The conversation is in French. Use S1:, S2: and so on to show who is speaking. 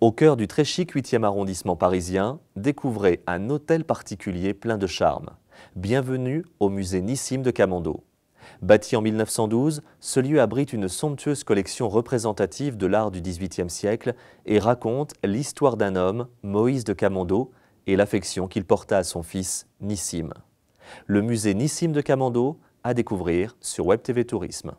S1: Au cœur du très chic 8e arrondissement parisien, découvrez un hôtel particulier plein de charme. Bienvenue au musée Nissim de Camondo. Bâti en 1912, ce lieu abrite une somptueuse collection représentative de l'art du XVIIIe siècle et raconte l'histoire d'un homme, Moïse de Camondo, et l'affection qu'il porta à son fils, Nissim. Le musée Nissim de Camondo, à découvrir sur Web TV Tourisme.